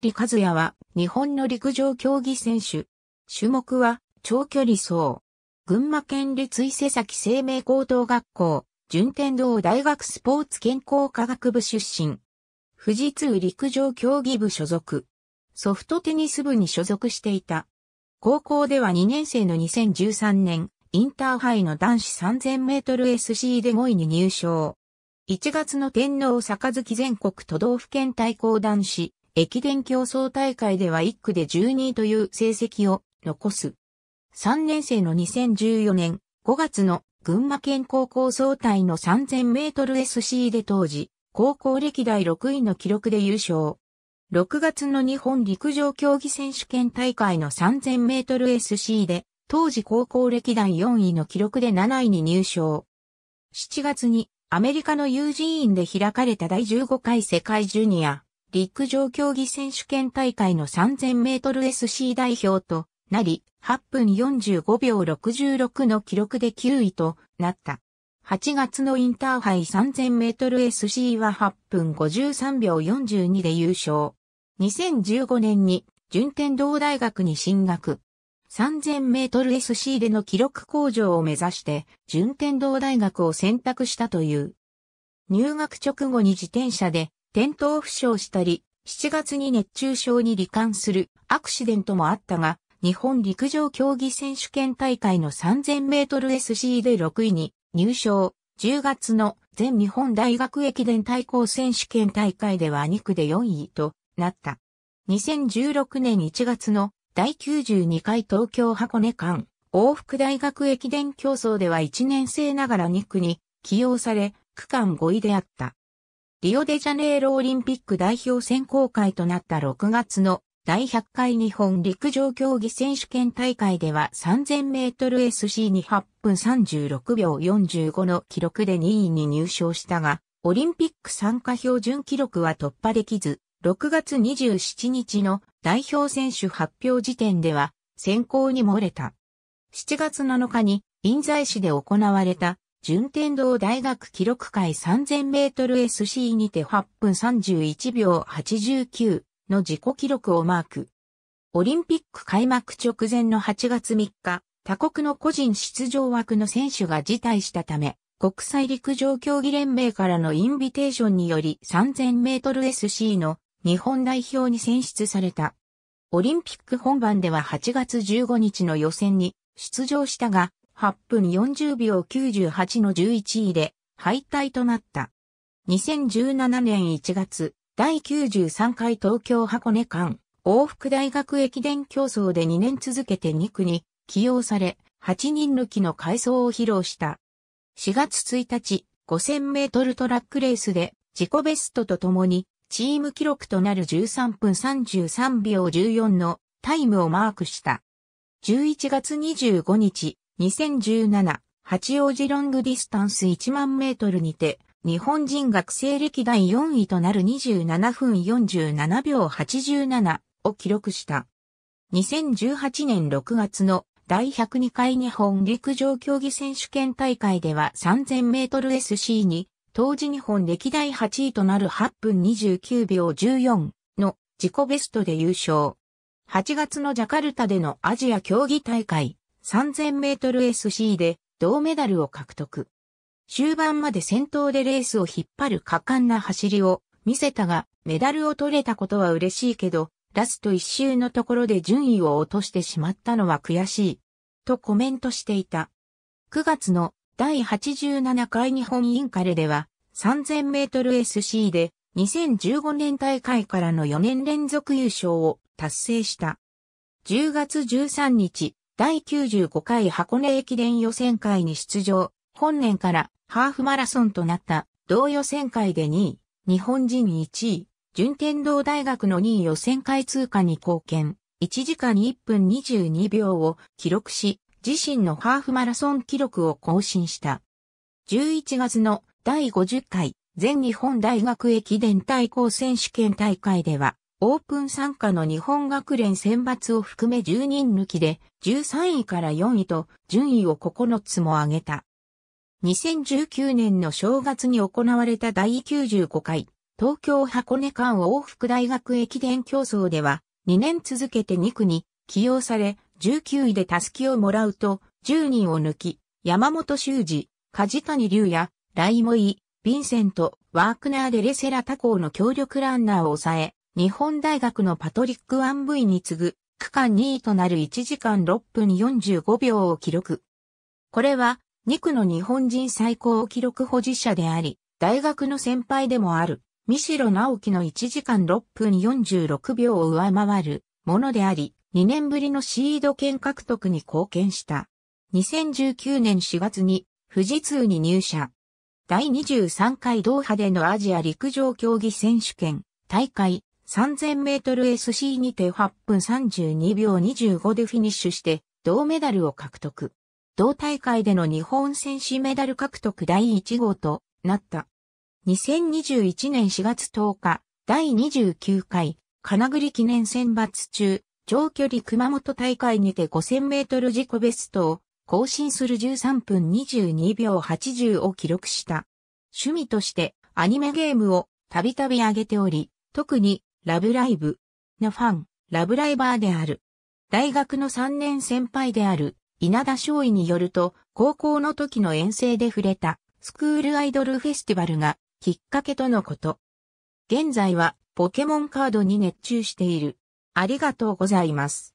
李和也は日本の陸上競技選手。種目は長距離走。群馬県立伊勢崎生命高等学校、順天堂大学スポーツ健康科学部出身。富士通陸上競技部所属。ソフトテニス部に所属していた。高校では2年生の2013年、インターハイの男子3000メートル SC で5位に入賞。1月の天皇杯全国都道府県対抗男子駅伝競争大会では1区で12位という成績を残す。3年生の2014年5月の群馬県高校総体の3000メートル SC で当時、高校歴代6位の記録で優勝。6月の日本陸上競技選手権大会の3000メートル SC で、当時高校歴代4位の記録で7位に入賞。7月にアメリカのユージーンで開かれた第15回世界ジュニア陸上競技選手権大会の3000メートル SC 代表となり、8分45秒66の記録で9位となった。8月のインターハイ3000メートル SC は8分53秒42で優勝。2015年に順天堂大学に進学。3000メートル SC での記録向上を目指して順天堂大学を選択したという。入学直後に自転車で転倒負傷したり、7月に熱中症に罹患するアクシデントもあったが、日本陸上競技選手権大会の3000メートル SC で6位に入賞。10月の全日本大学駅伝対抗選手権大会では2区で4位となった。2016年1月の第92回東京箱根間往復大学駅伝競争では1年生ながら2区に起用され、区間5位であった。リオデジャネイロオリンピック代表選考会となった6月の第100回日本陸上競技選手権大会では3000メートル SC に8分36秒45の記録で2位に入賞したが、オリンピック参加標準記録は突破できず、6月27日の代表選手発表時点では選考に漏れた。7月7日に印西市で行われた順天堂大学記録会 3000mSC にて8分31秒89の自己記録をマーク。オリンピック開幕直前の8月3日、他国の個人出場枠の選手が辞退したため、国際陸上競技連盟からのインビテーションにより 3000mSC の日本代表に選出された。オリンピック本番では8月15日の予選に出場したが、8分40秒98の11位で敗退となった。2017年1月、第93回東京箱根間往復大学駅伝競争で2年続けて2区に起用され、8人抜きの改装を披露した。4月1日、5000メートルトラックレースで自己ベストとともにチーム記録となる13分33秒14のタイムをマークした。11月25日、2017、八王子ロングディスタンス1万メートルにて、日本人学生歴代4位となる27分47秒87を記録した。2018年6月の第102回日本陸上競技選手権大会では3000メートル SC に、当時日本歴代8位となる8分29秒14の自己ベストで優勝。8月のジャカルタでのアジア競技大会。3000メートル SC で銅メダルを獲得。終盤まで先頭でレースを引っ張る果敢な走りを見せたが、メダルを取れたことは嬉しいけど、ラスト一周のところで順位を落としてしまったのは悔しい。とコメントしていた。9月の第87回日本インカレでは、3000メートル SC で2015年大会からの4年連続優勝を達成した。10月13日、第95回箱根駅伝予選会に出場、本年からハーフマラソンとなった同予選会で2位、日本人1位、順天堂大学の2位予選会通過に貢献、1時間1分22秒を記録し、自身のハーフマラソン記録を更新した。11月の第50回全日本大学駅伝対抗選手権大会では、オープン参加の日本学連選抜を含め10人抜きで13位から4位と順位を9つも上げた。2019年の正月に行われた第95回東京箱根間往復大学駅伝競争では2年続けて2区に起用され19位でたすきをもらうと10人を抜き山本修二、梶谷龍也、ライモイ、ヴィンセント、ワークナーでレセラ他校の協力ランナーを抑え、日本大学のパトリック・アンブイに次ぐ区間2位となる1時間6分45秒を記録。これは2区の日本人最高記録保持者であり、大学の先輩でもある、三城直樹の1時間6分46秒を上回るものであり、2年ぶりのシード権獲得に貢献した。2019年4月に富士通に入社。第23回ドーハでのアジア陸上競技選手権大会3000メートル SC にて8分32秒25でフィニッシュして銅メダルを獲得。同大会での日本選手メダル獲得第1号となった。2021年4月10日、第29回、金栗記念選抜中、長距離熊本大会にて5000メートル自己ベストを更新する13分22秒80を記録した。趣味としてアニメゲームをたびたび上げており、特にラブライブのファン、ラブライバーである。大学の3年先輩である稲田翔尉によると、高校の時の遠征で触れたスクールアイドルフェスティバルがきっかけとのこと。現在はポケモンカードに熱中している。ありがとうございます。